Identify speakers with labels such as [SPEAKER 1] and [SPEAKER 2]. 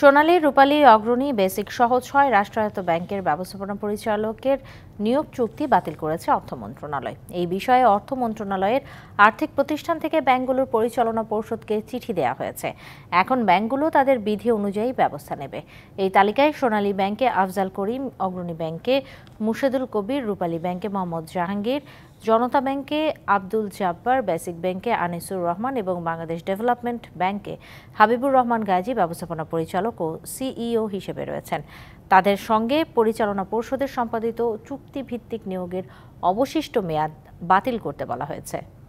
[SPEAKER 1] সোনালী রূপালী অগ্রণী বেসিক সহ ছয় রাষ্ট্রায়ত্ত ব্যাংকের ব্যবস্থাপনা পরিচালকের নিয়োগ চুক্তি বাতিল করেছে অর্থ মন্ত্রণালয় এই বিষয়ে অর্থ মন্ত্রণালয়ের আর্থিক প্রতিষ্ঠান থেকে ব্যাংকগুলোর পরিচালনা পর্ষদকে চিঠি দেওয়া হয়েছে এখন ব্যাংকগুলো তাদের বিধি অনুযায়ী ব্যবস্থা নেবে এই তালিকায় সোনালী ব্যাংকে আফজাল করিম অগ্রণী ব্যাংকে মুর্শেদুল কবির রূপালী ব্যাংকে মোহাম্মদ জাহাঙ্গীর জনতা ব্যাংকে আব্দুল জাব্বার বেসিক ব্যাংকে আনিসুর রহমান এবং বাংলাদেশ ডেভেলপমেন্ট ব্যাংকে হাবিবুর রহমান গাজী ব্যবস্থাপনা পরিচালক ও সিইও হিসেবে রয়েছেন তাদের সঙ্গে পরিচালনা পর্ষদের সম্পাদিত চুক্তিভিত্তিক নিয়োগের অবশিষ্ট মেয়াদ বাতিল করতে বলা হয়েছে